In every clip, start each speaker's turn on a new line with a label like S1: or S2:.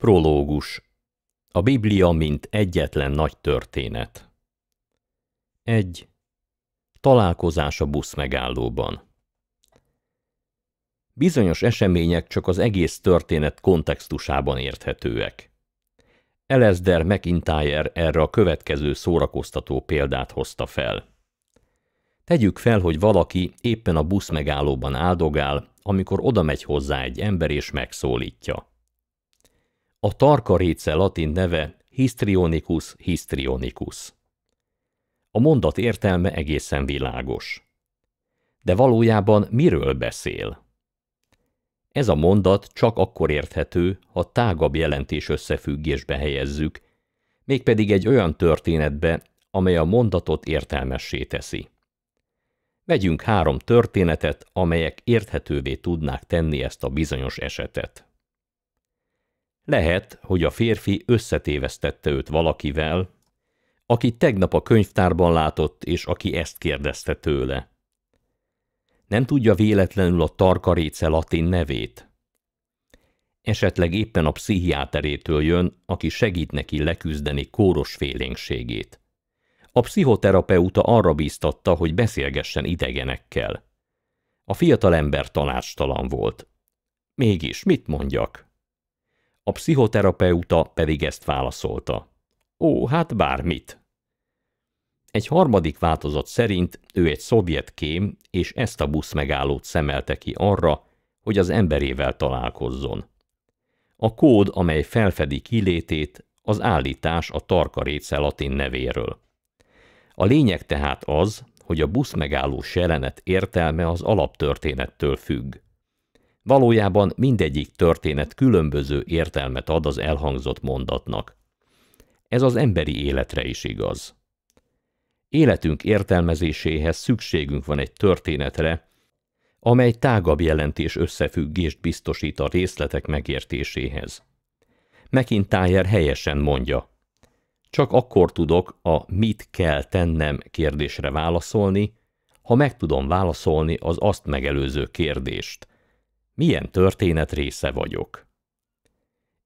S1: Prológus A Biblia mint egyetlen nagy történet 1. Találkozás a buszmegállóban Bizonyos események csak az egész történet kontextusában érthetőek. Elezder McIntyre erre a következő szórakoztató példát hozta fel. Tegyük fel, hogy valaki éppen a buszmegállóban áldogál, amikor oda megy hozzá egy ember és megszólítja – a réce latin neve histrionicus histrionicus. A mondat értelme egészen világos. De valójában miről beszél? Ez a mondat csak akkor érthető, ha tágabb jelentés összefüggésbe helyezzük, mégpedig egy olyan történetbe, amely a mondatot értelmessé teszi. Vegyünk három történetet, amelyek érthetővé tudnák tenni ezt a bizonyos esetet. Lehet, hogy a férfi összetévesztette őt valakivel, aki tegnap a könyvtárban látott, és aki ezt kérdezte tőle. Nem tudja véletlenül a tarkaréce latin nevét? Esetleg éppen a pszichiáterétől jön, aki segít neki leküzdeni kóros félénkségét. A pszichoterapeuta arra bíztatta, hogy beszélgessen idegenekkel. A fiatalember tanástalan volt. Mégis, mit mondjak? A pszichoterapeuta pedig ezt válaszolta. Ó, hát bármit. Egy harmadik változat szerint ő egy szovjet kém, és ezt a busz megállót szemelte ki arra, hogy az emberével találkozzon. A kód, amely felfedi kilétét, az állítás a tarka réce latin nevéről. A lényeg tehát az, hogy a busz megállós jelenet értelme az alaptörténettől függ. Valójában mindegyik történet különböző értelmet ad az elhangzott mondatnak. Ez az emberi életre is igaz. Életünk értelmezéséhez szükségünk van egy történetre, amely tágabb jelentés összefüggést biztosít a részletek megértéséhez. Tájer helyesen mondja, csak akkor tudok a mit kell tennem kérdésre válaszolni, ha meg tudom válaszolni az azt megelőző kérdést milyen történet része vagyok.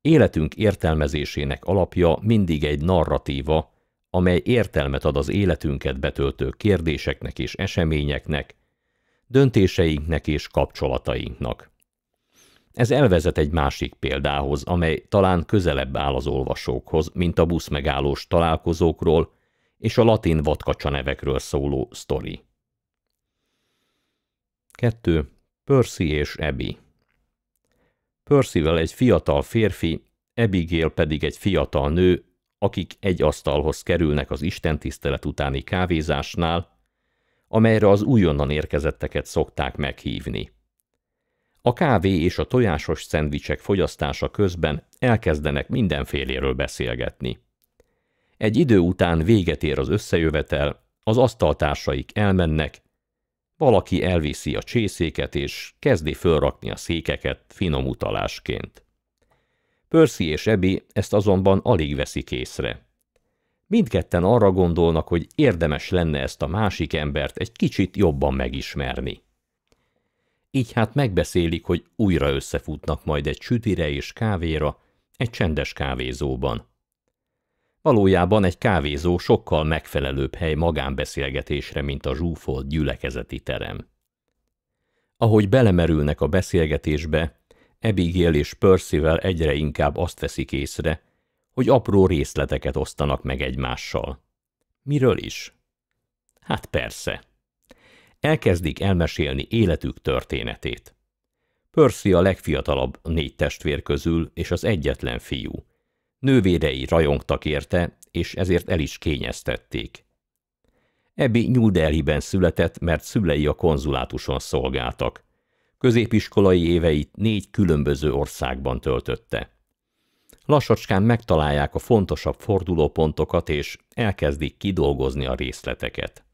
S1: Életünk értelmezésének alapja mindig egy narratíva, amely értelmet ad az életünket betöltő kérdéseknek és eseményeknek, döntéseinknek és kapcsolatainknak. Ez elvezet egy másik példához, amely talán közelebb áll az olvasókhoz, mint a buszmegállós találkozókról és a latin vatkacsa nevekről szóló sztori. 2. Percy és Abby. Percyvel egy fiatal férfi, Abigail pedig egy fiatal nő, akik egy asztalhoz kerülnek az istentisztelet utáni kávézásnál, amelyre az újonnan érkezetteket szokták meghívni. A kávé és a tojásos szendvicsek fogyasztása közben elkezdenek mindenféléről beszélgetni. Egy idő után véget ér az összejövetel, az asztaltársaik elmennek, valaki elviszi a csészéket, és kezdi fölrakni a székeket finom utalásként. Percy és Ebi ezt azonban alig veszik észre. Mindketten arra gondolnak, hogy érdemes lenne ezt a másik embert egy kicsit jobban megismerni. Így hát megbeszélik, hogy újra összefutnak majd egy sütire és kávéra, egy csendes kávézóban. Valójában egy kávézó sokkal megfelelőbb hely magánbeszélgetésre, mint a zsúfolt gyülekezeti terem. Ahogy belemerülnek a beszélgetésbe, Abigail és Percyvel egyre inkább azt veszik észre, hogy apró részleteket osztanak meg egymással. Miről is? Hát persze. Elkezdik elmesélni életük történetét. Percy a legfiatalabb négy testvér közül és az egyetlen fiú, Nővérei rajongtak érte, és ezért el is kényeztették. Ebbi New Delhi-ben született, mert szülei a konzulátuson szolgáltak. Középiskolai éveit négy különböző országban töltötte. Lassacskán megtalálják a fontosabb fordulópontokat, és elkezdik kidolgozni a részleteket.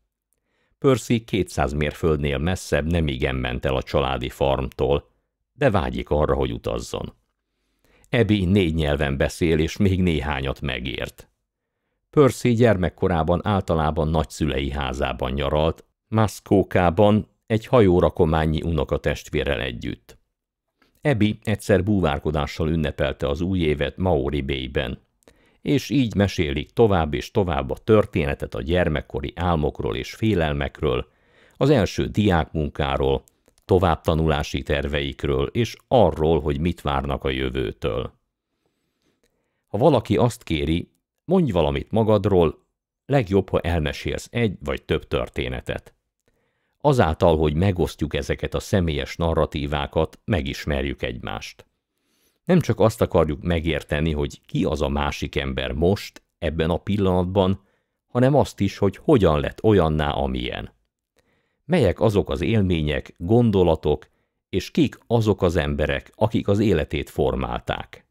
S1: Percy 200 mérföldnél messzebb nemigen ment el a családi farmtól, de vágyik arra, hogy utazzon. Ebi négy nyelven beszél, és még néhányat megért. Percy gyermekkorában általában nagyszülei házában nyaralt, Maszkókában egy hajórakományi unokatestvérrel együtt. Ebi egyszer búvárkodással ünnepelte az új évet Maori Bay-ben, és így mesélik tovább és tovább a történetet a gyermekkori álmokról és félelmekről, az első diákmunkáról, továbbtanulási terveikről és arról, hogy mit várnak a jövőtől. Ha valaki azt kéri, mondj valamit magadról, legjobb, ha elmesélsz egy vagy több történetet. Azáltal, hogy megosztjuk ezeket a személyes narratívákat, megismerjük egymást. Nem csak azt akarjuk megérteni, hogy ki az a másik ember most, ebben a pillanatban, hanem azt is, hogy hogyan lett olyanná, amilyen melyek azok az élmények, gondolatok, és kik azok az emberek, akik az életét formálták.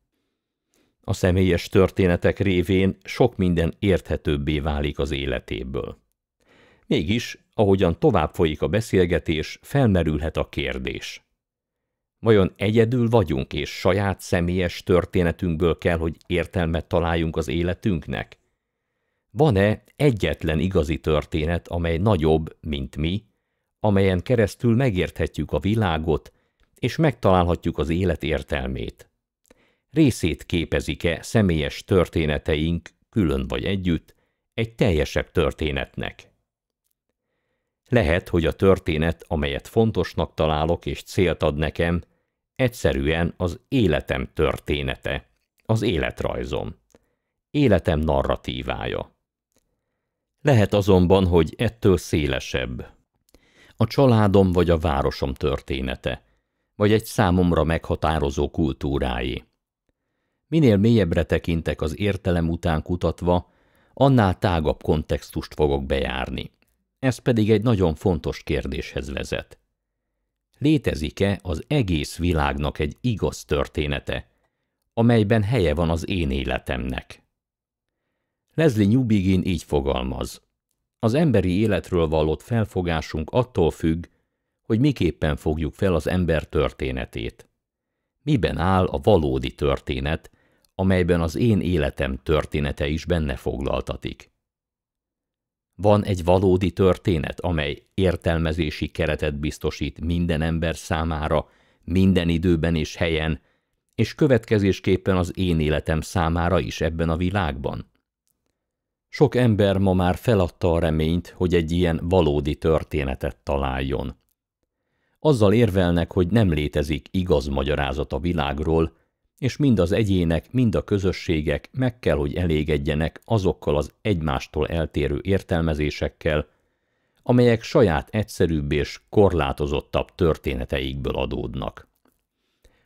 S1: A személyes történetek révén sok minden érthetőbbé válik az életéből. Mégis, ahogyan tovább folyik a beszélgetés, felmerülhet a kérdés. Vajon egyedül vagyunk, és saját személyes történetünkből kell, hogy értelmet találjunk az életünknek? Van-e egyetlen igazi történet, amely nagyobb, mint mi, amelyen keresztül megérthetjük a világot, és megtalálhatjuk az élet értelmét. Részét képezik-e személyes történeteink, külön vagy együtt, egy teljesebb történetnek? Lehet, hogy a történet, amelyet fontosnak találok és célt ad nekem, egyszerűen az életem története, az életrajzom, életem narratívája. Lehet azonban, hogy ettől szélesebb, a családom vagy a városom története, vagy egy számomra meghatározó kultúrái. Minél mélyebbre tekintek az értelem után kutatva, annál tágabb kontextust fogok bejárni. Ez pedig egy nagyon fontos kérdéshez vezet. Létezik-e az egész világnak egy igaz története, amelyben helye van az én életemnek? Leslie Newbigin így fogalmaz. Az emberi életről vallott felfogásunk attól függ, hogy miképpen fogjuk fel az ember történetét. Miben áll a valódi történet, amelyben az én életem története is benne foglaltatik? Van egy valódi történet, amely értelmezési keretet biztosít minden ember számára, minden időben és helyen, és következésképpen az én életem számára is ebben a világban? Sok ember ma már feladta a reményt, hogy egy ilyen valódi történetet találjon. Azzal érvelnek, hogy nem létezik igaz magyarázat a világról, és mind az egyének, mind a közösségek meg kell, hogy elégedjenek azokkal az egymástól eltérő értelmezésekkel, amelyek saját egyszerűbb és korlátozottabb történeteikből adódnak.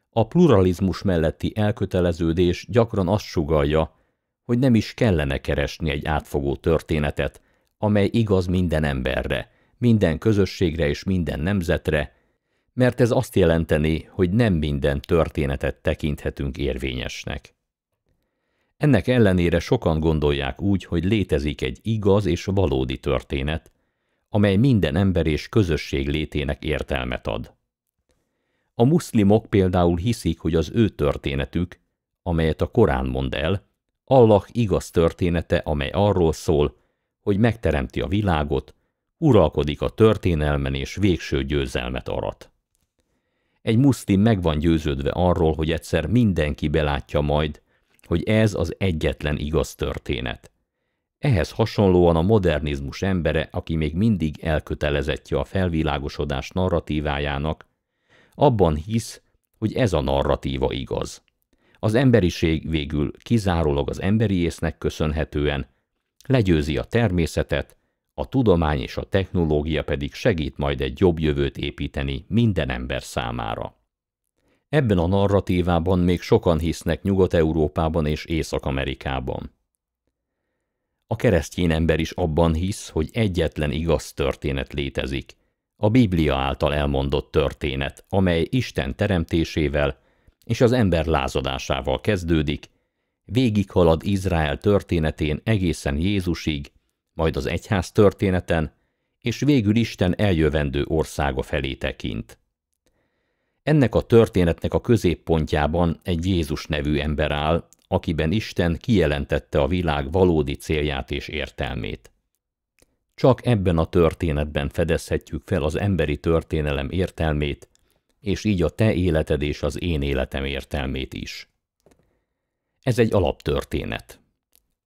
S1: A pluralizmus melletti elköteleződés gyakran azt sugalja, hogy nem is kellene keresni egy átfogó történetet, amely igaz minden emberre, minden közösségre és minden nemzetre, mert ez azt jelenteni, hogy nem minden történetet tekinthetünk érvényesnek. Ennek ellenére sokan gondolják úgy, hogy létezik egy igaz és valódi történet, amely minden ember és közösség létének értelmet ad. A muszlimok például hiszik, hogy az ő történetük, amelyet a Korán mond el, Allah igaz története, amely arról szól, hogy megteremti a világot, uralkodik a történelmen és végső győzelmet arat. Egy muszlim meg van győződve arról, hogy egyszer mindenki belátja majd, hogy ez az egyetlen igaz történet. Ehhez hasonlóan a modernizmus embere, aki még mindig elkötelezettje a felvilágosodás narratívájának, abban hisz, hogy ez a narratíva igaz az emberiség végül kizárólag az emberi észnek köszönhetően legyőzi a természetet, a tudomány és a technológia pedig segít majd egy jobb jövőt építeni minden ember számára. Ebben a narratívában még sokan hisznek Nyugat-Európában és Észak-Amerikában. A keresztény ember is abban hisz, hogy egyetlen igaz történet létezik, a Biblia által elmondott történet, amely Isten teremtésével és az ember lázadásával kezdődik, végighalad Izrael történetén egészen Jézusig, majd az egyház történeten, és végül Isten eljövendő országa felé tekint. Ennek a történetnek a középpontjában egy Jézus nevű ember áll, akiben Isten kijelentette a világ valódi célját és értelmét. Csak ebben a történetben fedezhetjük fel az emberi történelem értelmét, és így a te életed és az én életem értelmét is. Ez egy alaptörténet.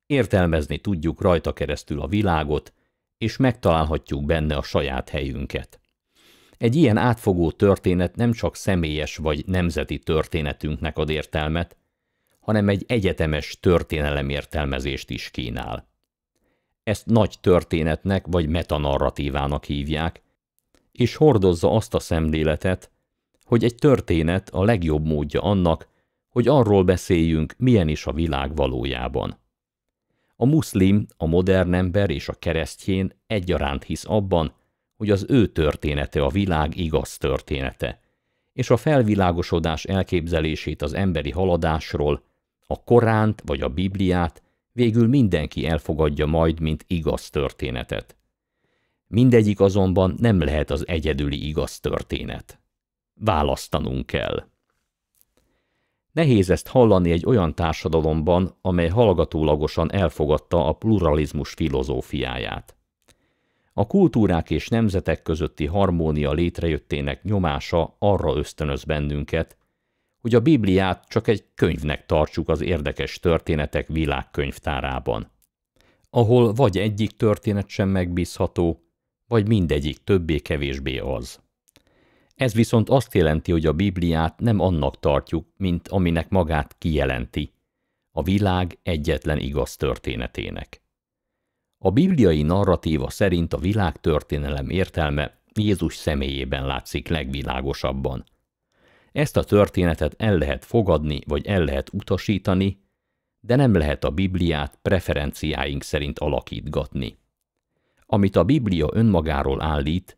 S1: Értelmezni tudjuk rajta keresztül a világot, és megtalálhatjuk benne a saját helyünket. Egy ilyen átfogó történet nem csak személyes vagy nemzeti történetünknek ad értelmet, hanem egy egyetemes történelem értelmezést is kínál. Ezt nagy történetnek vagy metanarratívának hívják, és hordozza azt a szemléletet, hogy egy történet a legjobb módja annak, hogy arról beszéljünk, milyen is a világ valójában. A muszlim, a modern ember és a keresztjén egyaránt hisz abban, hogy az ő története a világ igaz története, és a felvilágosodás elképzelését az emberi haladásról, a Koránt vagy a Bibliát végül mindenki elfogadja majd, mint igaz történetet. Mindegyik azonban nem lehet az egyedüli igaz történet választanunk kell. Nehéz ezt hallani egy olyan társadalomban, amely hallgatólagosan elfogadta a pluralizmus filozófiáját. A kultúrák és nemzetek közötti harmónia létrejöttének nyomása arra ösztönöz bennünket, hogy a Bibliát csak egy könyvnek tartsuk az érdekes történetek világkönyvtárában, ahol vagy egyik történet sem megbízható, vagy mindegyik többé-kevésbé az. Ez viszont azt jelenti, hogy a Bibliát nem annak tartjuk, mint aminek magát kijelenti, a világ egyetlen igaz történetének. A bibliai narratíva szerint a világtörténelem értelme Jézus személyében látszik legvilágosabban. Ezt a történetet el lehet fogadni vagy el lehet utasítani, de nem lehet a Bibliát preferenciáink szerint alakítgatni. Amit a Biblia önmagáról állít,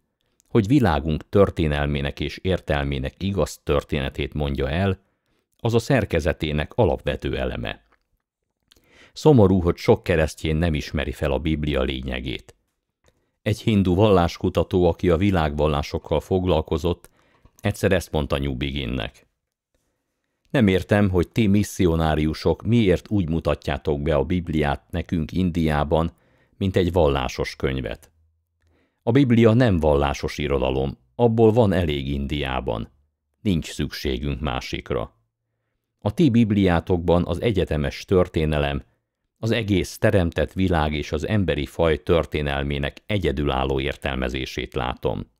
S1: hogy világunk történelmének és értelmének igaz történetét mondja el, az a szerkezetének alapvető eleme. Szomorú, hogy sok keresztjén nem ismeri fel a Biblia lényegét. Egy hindu valláskutató, aki a világvallásokkal foglalkozott, egyszer ezt mondta Nyubiginnek. Nem értem, hogy ti misszionáriusok miért úgy mutatjátok be a Bibliát nekünk Indiában, mint egy vallásos könyvet. A Biblia nem vallásos irodalom, abból van elég Indiában. Nincs szükségünk másikra. A ti Bibliátokban az egyetemes történelem, az egész teremtett világ és az emberi faj történelmének egyedülálló értelmezését látom.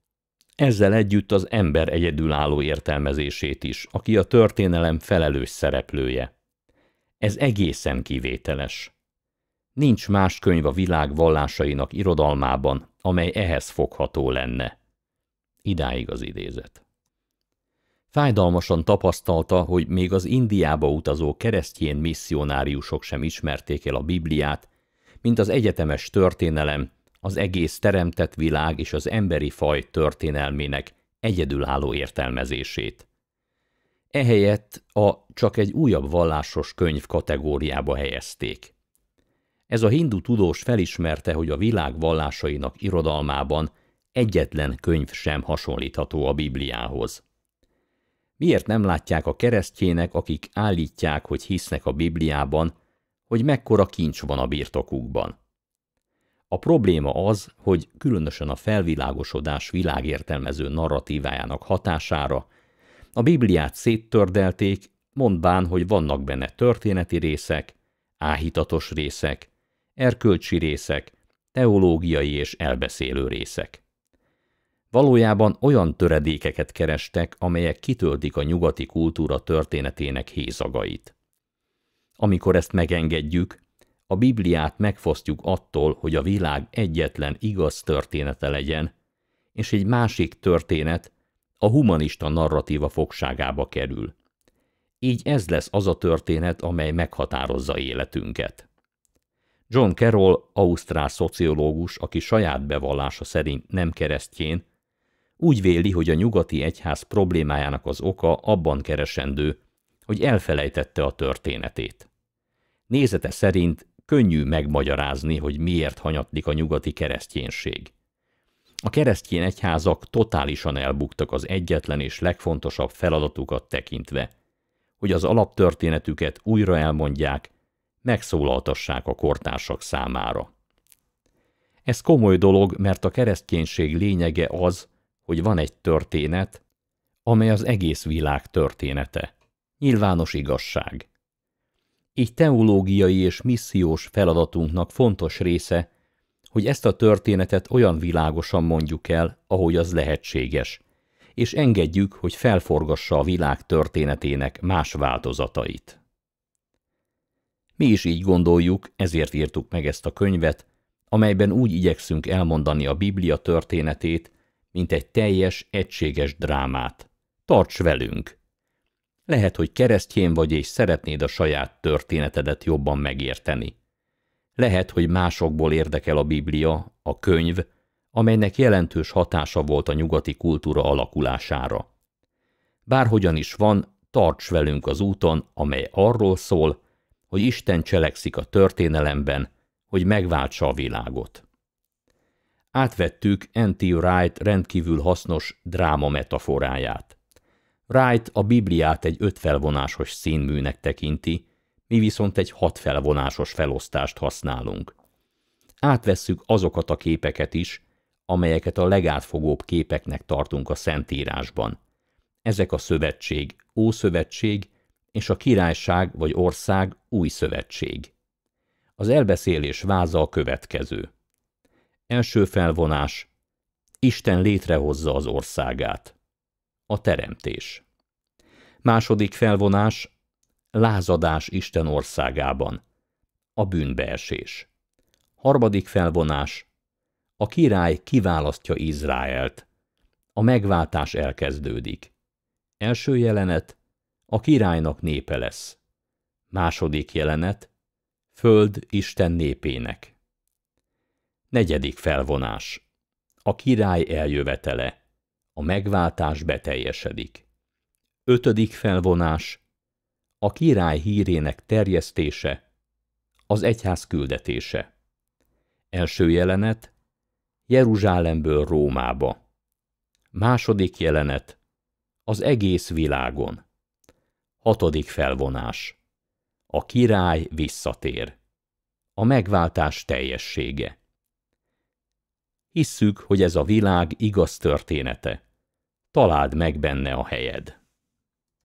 S1: Ezzel együtt az ember egyedülálló értelmezését is, aki a történelem felelős szereplője. Ez egészen kivételes. Nincs más könyv a világ vallásainak irodalmában, amely ehhez fogható lenne. Idáig az idézet. Fájdalmasan tapasztalta, hogy még az Indiába utazó keresztjén misszionáriusok sem ismerték el a Bibliát, mint az egyetemes történelem, az egész teremtett világ és az emberi faj történelmének egyedülálló értelmezését. Ehelyett a csak egy újabb vallásos könyv kategóriába helyezték. Ez a hindu tudós felismerte, hogy a világ vallásainak irodalmában egyetlen könyv sem hasonlítható a Bibliához. Miért nem látják a keresztjének, akik állítják, hogy hisznek a Bibliában, hogy mekkora kincs van a birtokukban? A probléma az, hogy különösen a felvilágosodás világértelmező narratívájának hatására a Bibliát széttördelték, mondván, hogy vannak benne történeti részek, áhítatos részek, erkölcsi részek, teológiai és elbeszélő részek. Valójában olyan töredékeket kerestek, amelyek kitöltik a nyugati kultúra történetének hézagait. Amikor ezt megengedjük, a Bibliát megfosztjuk attól, hogy a világ egyetlen igaz története legyen, és egy másik történet a humanista narratíva fogságába kerül. Így ez lesz az a történet, amely meghatározza életünket. John Carroll, ausztrál szociológus, aki saját bevallása szerint nem keresztjén, úgy véli, hogy a nyugati egyház problémájának az oka abban keresendő, hogy elfelejtette a történetét. Nézete szerint könnyű megmagyarázni, hogy miért hanyatlik a nyugati kereszténység. A keresztény egyházak totálisan elbuktak az egyetlen és legfontosabb feladatukat tekintve, hogy az alaptörténetüket újra elmondják, megszólaltassák a kortársak számára. Ez komoly dolog, mert a kereszténység lényege az, hogy van egy történet, amely az egész világ története. Nyilvános igazság. Így teológiai és missziós feladatunknak fontos része, hogy ezt a történetet olyan világosan mondjuk el, ahogy az lehetséges, és engedjük, hogy felforgassa a világ történetének más változatait. Mi is így gondoljuk, ezért írtuk meg ezt a könyvet, amelyben úgy igyekszünk elmondani a Biblia történetét, mint egy teljes, egységes drámát. Tarts velünk! Lehet, hogy keresztjén vagy és szeretnéd a saját történetedet jobban megérteni. Lehet, hogy másokból érdekel a Biblia, a könyv, amelynek jelentős hatása volt a nyugati kultúra alakulására. Bárhogyan is van, tarts velünk az úton, amely arról szól, hogy Isten cselekszik a történelemben, hogy megváltsa a világot. Átvettük N.T. Wright rendkívül hasznos dráma metaforáját. Wright a Bibliát egy ötfelvonásos színműnek tekinti, mi viszont egy hatfelvonásos felosztást használunk. Átvesszük azokat a képeket is, amelyeket a legátfogóbb képeknek tartunk a Szentírásban. Ezek a szövetség, Ószövetség és a királyság vagy ország új szövetség. Az elbeszélés váza a következő. Első felvonás. Isten létrehozza az országát. A teremtés. Második felvonás. Lázadás Isten országában. A bűnbeesés. Harmadik felvonás. A király kiválasztja Izraelt. A megváltás elkezdődik. Első jelenet a királynak népe lesz. Második jelenet, Föld Isten népének. Negyedik felvonás. A király eljövetele. A megváltás beteljesedik. Ötödik felvonás. A király hírének terjesztése. Az egyház küldetése. Első jelenet. Jeruzsálemből Rómába. Második jelenet. Az egész világon. Hatodik felvonás. A király visszatér. A megváltás teljessége. Hisszük, hogy ez a világ igaz története. Találd meg benne a helyed.